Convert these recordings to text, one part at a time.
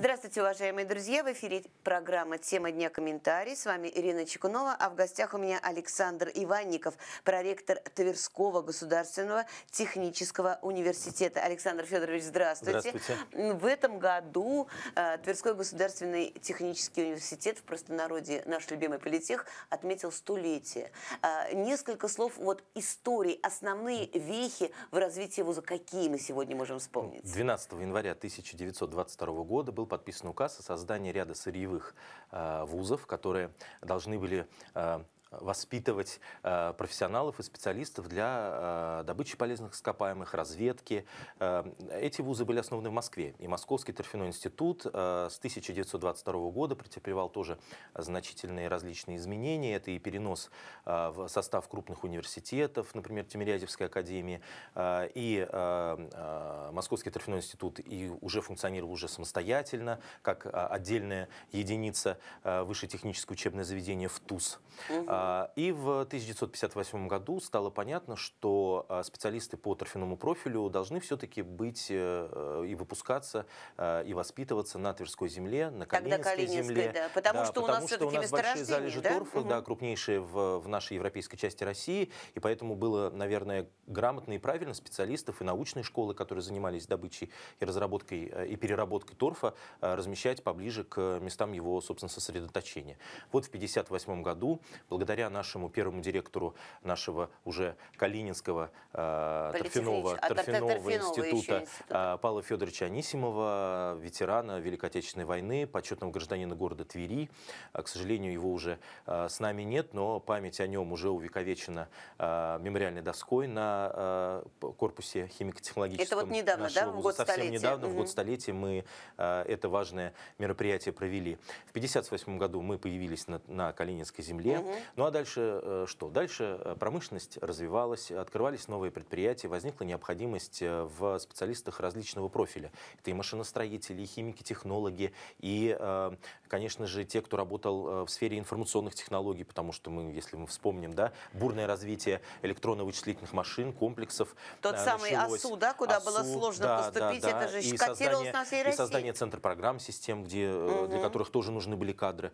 Здравствуйте, уважаемые друзья! В эфире программа «Тема дня. Комментарий». С вами Ирина Чекунова, а в гостях у меня Александр Иванников, проректор Тверского государственного технического университета. Александр Федорович, здравствуйте! здравствуйте. В этом году э, Тверской государственный технический университет, в простонародье наш любимый политех, отметил столетие. Э, несколько слов вот истории, основные вехи в развитии вуза. Какие мы сегодня можем вспомнить? 12 января 1922 года был подписан указ о создании ряда сырьевых э, вузов, которые должны были э, воспитывать э, профессионалов и специалистов для э, добычи полезных ископаемых, разведки. Э, эти вузы были основаны в Москве. И Московский торфяной институт с 1922 года претерпевал тоже значительные различные изменения. Это и перенос в состав крупных университетов, например, Тимирязевской академии, и Московский торфяной институт и уже функционировал уже самостоятельно, как отдельная единица высшее техническое учебное заведение в ТУЗ. Угу. А, и в 1958 году стало понятно, что а, специалисты по торфяному профилю должны все-таки быть э, э, и выпускаться, а, и воспитываться на Тверской земле, на Калининской земле. Да, потому да, что потому у нас все-таки большие залежи да? торфа, угу. да, крупнейшие в, в нашей европейской части России, и поэтому было, наверное, грамотно и правильно специалистов и научные школы, которые занимались добычей и разработкой э, и переработкой торфа, размещать поближе к местам его, собственно, сосредоточения. Вот в 1958 году, благодаря благодаря нашему первому директору нашего уже Калининского э, торфяного, а, торфяного, торфяного института, института. Э, Павла Федоровича Анисимова, ветерана Великой Отечественной войны, почетного гражданина города Твери. Э, к сожалению, его уже э, с нами нет, но память о нем уже увековечена э, мемориальной доской на э, корпусе химико-технологическом. Это вот недавно, нашего, да, в год совсем столетия? недавно, угу. в год столетия мы э, это важное мероприятие провели. В 1958 году мы появились на, на Калининской земле. Угу. Ну а дальше э, что? Дальше э, промышленность развивалась, открывались новые предприятия, возникла необходимость э, в специалистах различного профиля. Это и машиностроители, и химики, технологи, и, конечно же, те, кто работал в сфере информационных технологий, потому что мы, если мы вспомним, да, бурное развитие электронно-вычислительных машин, комплексов. Тот началось. самый АСУ, да, куда АСУ, было сложно да, поступить, да, да, это же и создание, на всей России. И создание центра программ, систем, где, угу. для которых тоже нужны были кадры.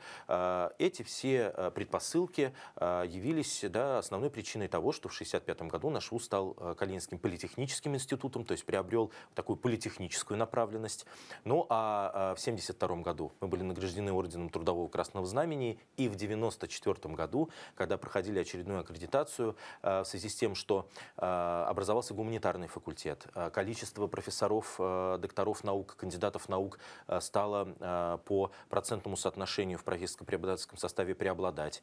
Эти все предпосылки а, явились да, основной причиной того, что в 1965 году наш ВУЗ стал а, Калининским политехническим институтом, то есть приобрел такую политехническую направленность. Ну а, а в 1972 году мы были награждены Орденом Трудового Красного Знамени, и в 1994 году, когда проходили очередную аккредитацию, в связи с тем, что образовался гуманитарный факультет, количество профессоров, докторов наук, кандидатов наук стало по процентному соотношению в профессорско-преподавательском составе преобладать.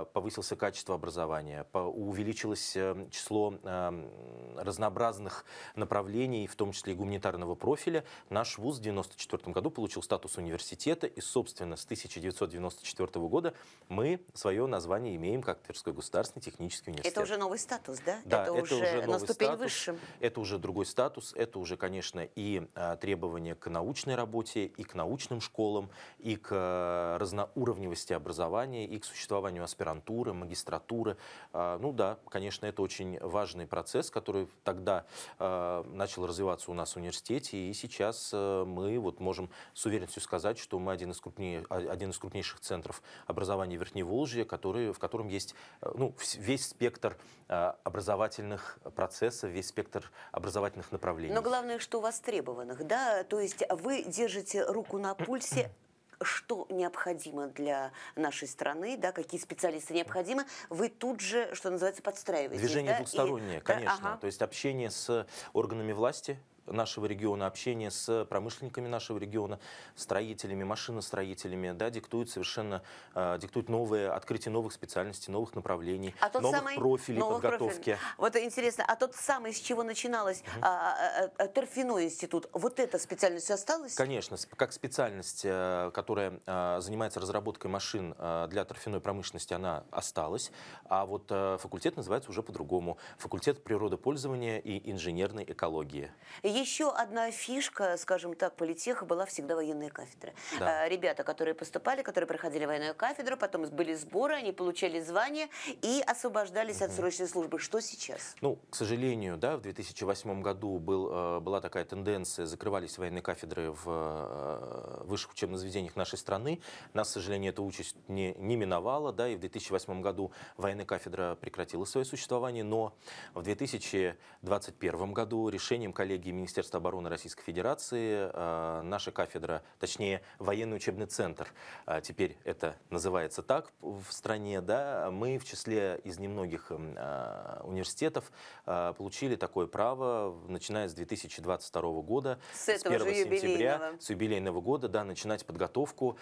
Э, повысился качество образования, увеличилось э, число э, разнообразных направлений, в том числе и гуманитарного профиля. Наш вуз в 1994 году получил статус университета, и, собственно, с 1994 года мы свое название имеем как Тверской государственный технический университет. Это уже новый статус, да? Да, это, это уже, уже на ступень статус, выше. Это уже другой статус, это уже, конечно, и требования к научной работе, и к научным школам, и к разноуровневости образования, и к существованию аспирантуры аспирантуры, магистратуры. А, ну да, конечно, это очень важный процесс, который тогда а, начал развиваться у нас в университете, и сейчас а, мы вот можем с уверенностью сказать, что мы один из, крупнее, один из крупнейших центров образования Верхневолжья, который, в котором есть ну, весь спектр образовательных процессов, весь спектр образовательных направлений. Но главное, что востребованных, да, то есть вы держите руку на пульсе что необходимо для нашей страны, да, какие специалисты необходимы, вы тут же, что называется, подстраиваетесь. Движение да? двухстороннее, И, конечно. Да, ага. То есть общение с органами власти, нашего региона, общение с промышленниками нашего региона, строителями, машиностроителями, да, диктует совершенно, э, а, диктует новые, открытие новых специальностей, новых направлений, а новых самый, профилей новых подготовки. Профиль. Вот интересно, а тот самый, с чего начиналось угу. э, а, э, а, торфяной институт, вот эта специальность осталась? Конечно, как специальность, э, которая занимается разработкой машин для торфяной промышленности, она осталась, а вот э, факультет называется уже по-другому. Факультет природопользования и инженерной экологии. Еще одна фишка, скажем так, политеха была всегда военная кафедра. Да. А, ребята, которые поступали, которые проходили военную кафедру, потом были сборы, они получали звание и освобождались угу. от срочной службы. Что сейчас? Ну, к сожалению, да, в 2008 году был, э, была такая тенденция, закрывались военные кафедры в э, высших учебных заведениях нашей страны. Нас, к сожалению, эта участь не, не миновала, да, и в 2008 году военная кафедра прекратила свое существование, но в 2021 году решением коллегии Министерства обороны Российской Федерации. Э, наша кафедра, точнее, военный учебный центр, а, теперь это называется так в стране, да, мы в числе из немногих а, университетов а, получили такое право, начиная с 2022 года, с, с 1 сентября, с юбилейного года, да, начинать подготовку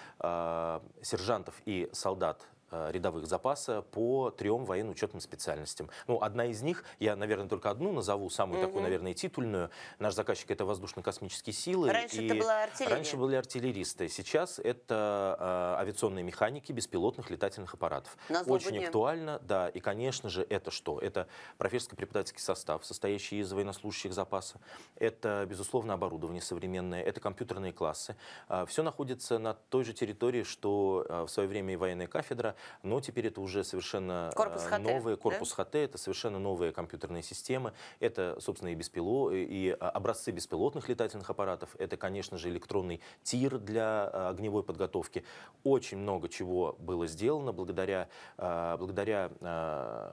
сержантов и солдат Э, рядовых запаса по трем военно-учетным специальностям. Ну, одна из них, я, наверное, только одну назову, самую угу. такую, наверное, титульную. Наш заказчик — это воздушно-космические силы. Раньше и это была артиллерия. Раньше были артиллеристы. Сейчас это э, авиационные механики беспилотных летательных аппаратов. На Очень дня. актуально, да. И, конечно же, это что? Это профессорско-преподавательский состав, состоящий из военнослужащих запаса. Это, безусловно, оборудование современное. Это компьютерные классы. Э, а все находится на той же территории, что э, в свое время и военная кафедра но теперь это уже совершенно э, корпус ХТ, новые, корпус да? ХТ, это совершенно новые компьютерные системы, это, собственно, и, беспило, э, и э, образцы беспилотных летательных аппаратов, это, конечно же, электронный тир для огневой подготовки. Очень много чего было сделано благодаря, благодаря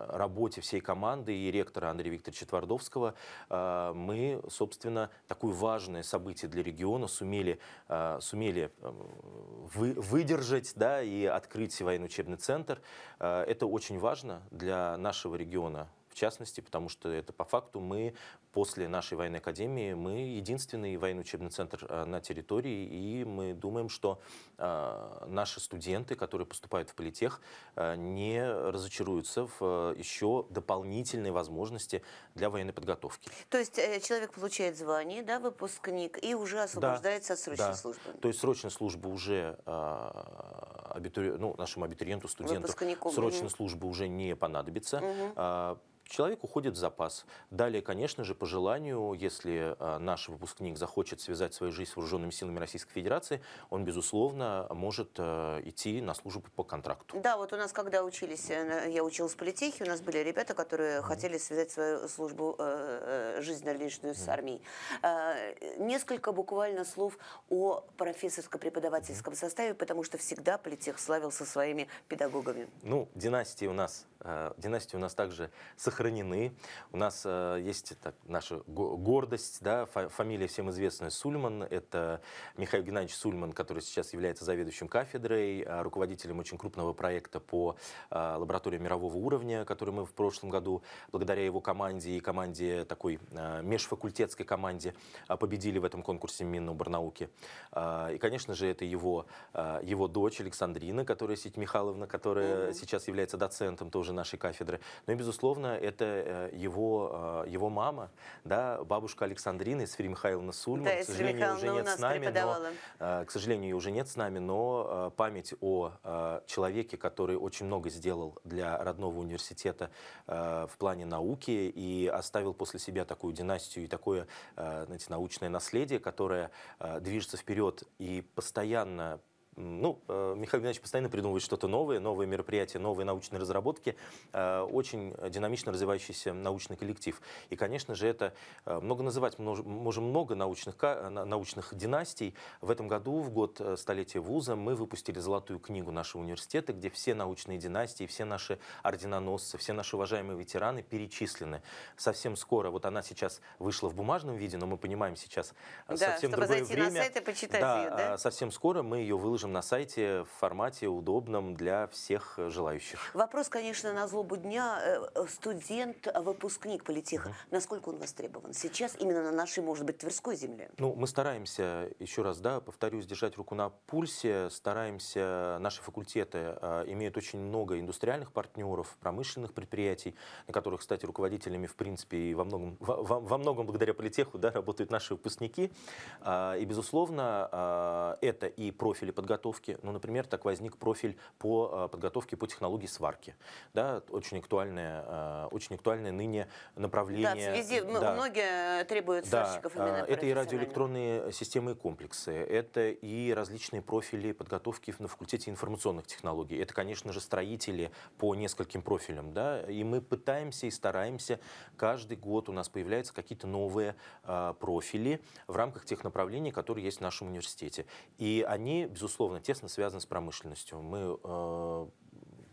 работе всей команды и ректора Андрея Викторовича Твардовского. Мы, собственно, такое важное событие для региона сумели, сумели вы выдержать да, и открыть военно-учебный культурный центр. Э, это очень важно для нашего региона, в частности, потому что это по факту мы после нашей военной академии, мы единственный военный учебный центр э, на территории, и мы думаем, что э, наши студенты, которые поступают в политех, не разочаруются в еще дополнительной возможности для военной подготовки. То есть человек получает звание, да, выпускник, и уже освобождается да, от срочной да. службы? То есть срочная служба уже абитури... ну, нашему абитуриенту, студенту срочной угу. службы уже не понадобится. Угу человек уходит в запас. Далее, конечно же, по желанию, если а, наш выпускник захочет связать свою жизнь с вооруженными силами Российской Федерации, он, безусловно, может э, идти на службу по контракту. Да, вот у нас, когда учились, э, я училась в политехе, у нас были ребята, которые mm. хотели связать свою службу, э, жизнь личную mm. с армией. Несколько буквально слов о профессорско-преподавательском составе, потому что всегда политех славился своими педагогами. Ну, династии у нас Э, династии у нас также сохранены. У нас э, есть так, наша гордость, да, фамилия всем известная Сульман. Это Михаил Геннадьевич Сульман, который сейчас является заведующим кафедрой, э, руководителем очень крупного проекта по лаборатории мирового уровня, который мы в прошлом году, благодаря его команде и команде такой межфакультетской команде, победили в этом конкурсе Миноборнауки. И, конечно же, это его, его дочь Александрина, которая Сеть Михайловна, которая mm-hmm. сейчас является доцентом тоже нашей кафедры. Ну и, безусловно, это э, его, э, его мама, да, бабушка Александрина Исфири Михайловна Сульман. Да, к сожалению, уже нет с нами, но, э, к сожалению, ее уже нет с нами, но память о человеке, который очень много сделал для родного университета в плане науки и оставил после себя такую династию и такое знаете, научное наследие, которое движется вперед и постоянно ну, э, Михаил Геннадьевич постоянно придумывает что-то новое, новые мероприятия, новые научные разработки, э, очень динамично развивающийся научный коллектив. И, конечно же, это э, много называть, можем много научных, научных династий. В этом году, в год столетия вуза, мы выпустили золотую книгу нашего университета, где все научные династии, все наши орденоносцы, все наши уважаемые ветераны перечислены. Совсем скоро, вот она сейчас вышла в бумажном виде, но мы понимаем сейчас да, совсем чтобы другое зайти время. На сайт и почитать да, ее, да? совсем скоро мы ее выложим расскажем на сайте в формате удобном для всех желающих. Вопрос, конечно, на злобу дня. Э, э, студент, э, выпускник политеха, угу. насколько он востребован сейчас именно на нашей, может быть, Тверской земле? Ну, мы стараемся, еще раз, да, повторюсь, держать руку на пульсе, стараемся, наши факультеты э, имеют очень много индустриальных партнеров, промышленных предприятий, на которых, кстати, руководителями, в принципе, и во многом, во, во многом благодаря политеху, да, работают наши выпускники. Э, и, безусловно, э, это и профили подготовки подготовки. Ну, например, так возник профиль по э, подготовке по технологии сварки. Да, очень актуальное, э, очень актуальное ныне направление. Да, в связи, да. многие э, требуют да. сварщиков именно Это и радиоэлектронные системы и комплексы, это и различные профили подготовки на факультете информационных технологий. Это, конечно же, строители по нескольким профилям. Да, и мы пытаемся и стараемся. Каждый год у нас появляются какие-то новые профили в рамках тех направлений, которые есть в нашем университете. И они, безусловно, безусловно, тесно связано с промышленностью. Мы э,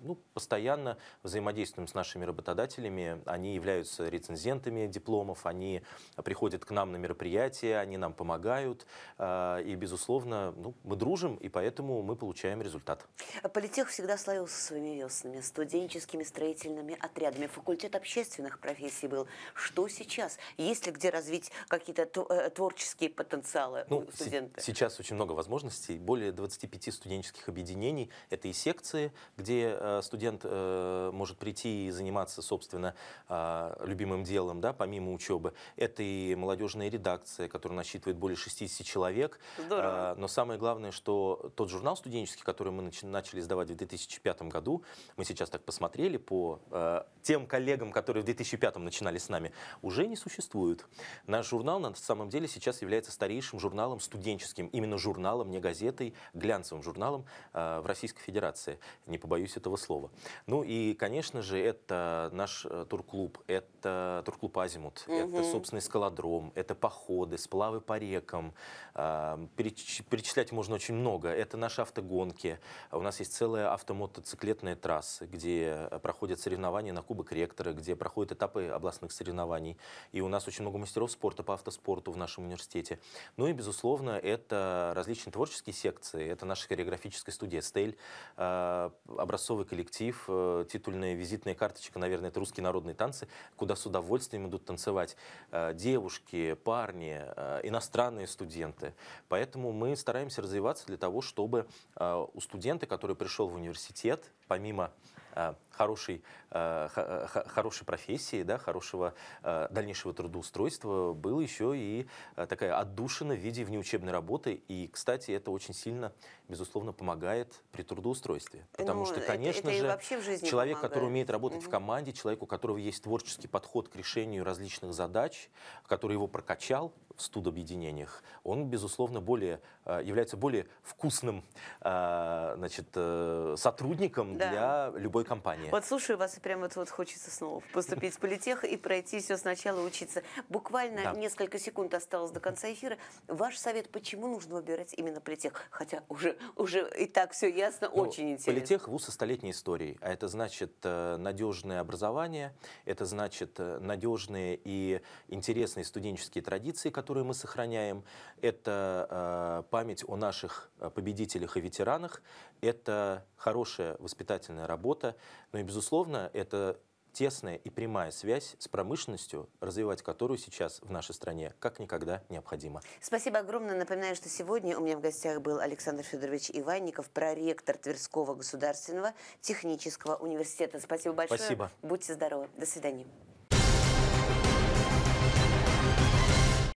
ну, постоянно взаимодействуем с нашими работодателями. Они являются рецензентами дипломов, они приходят к нам на мероприятия, они нам помогают. А, и, безусловно, ну, мы дружим, и поэтому мы получаем результат. Политех всегда славился своими веснами, студенческими строительными отрядами. Факультет общественных профессий был. Что сейчас? Есть ли где развить какие-то э, творческие потенциалы ну, у студента? Сейчас очень много возможностей. Более 25 студенческих объединений. Это и секции, где э, Э, студент э, может прийти и заниматься, собственно, а, любимым делом, да, помимо учебы. Это и молодежная редакция, которая насчитывает более 60 человек. Здорово. А, но самое главное, что тот журнал студенческий, который мы начали издавать в 2005 году, мы сейчас так посмотрели по э, тем коллегам, которые в 2005 начинали с нами, уже не существует. Наш журнал на самом деле сейчас является старейшим журналом студенческим, именно журналом, не газетой, глянцевым журналом в Российской Федерации. Не побоюсь этого слова. Ну и, конечно же, это наш э, турклуб, это турклуб «Азимут», угу. это собственный скалодром, это походы, сплавы по рекам. А, перечислять можно очень много. Это наши автогонки. У нас есть целая автомотоциклетная трасса, где э, проходят соревнования на Кубок Ректора, где проходят этапы областных соревнований. И у нас очень много мастеров спорта по автоспорту в нашем университете. Ну и, безусловно, это различные творческие секции. Это наша хореографическая студия «Стель», э, образцовый коллектив, э, титульная визитная карточка, наверное, это русские народные танцы, куда с удовольствием идут танцевать э, девушки, парни, э, иностранные студенты. Поэтому мы стараемся развиваться для того, чтобы у студента, который пришел в университет, помимо хорошей, э, хорошей профессии, да, хорошего э, дальнейшего трудоустройства был еще и э, такая отдушина в виде внеучебной работы. И, кстати, это очень сильно, безусловно, помогает при трудоустройстве. Потому ну, что, конечно это, это же, человек, помогает. который умеет работать угу. в команде, человек, у которого есть творческий подход к решению различных задач, который его прокачал в студобъединениях, он, безусловно, более, является более вкусным значит, сотрудником да. для любой компании образование. Вот слушаю вас, и прямо вот, вот хочется снова поступить в политех и пройти все сначала учиться. Буквально да. несколько секунд осталось до конца эфира. Ваш совет, почему нужно выбирать именно политех? Хотя уже, уже и так все ясно, ну, очень интересно. Политех – вуз со столетней историей, а это значит э, надежное образование, это значит э, надежные и интересные студенческие традиции, которые мы сохраняем, это э, память о наших победителях и ветеранах, это хорошая воспитательная работа, ну и, безусловно, это тесная и прямая связь с промышленностью, развивать которую сейчас в нашей стране как никогда необходимо. Спасибо огромное. Напоминаю, что сегодня у меня в гостях был Александр Федорович Иванников, проректор Тверского государственного технического университета. Спасибо большое. Спасибо. Будьте здоровы. До свидания.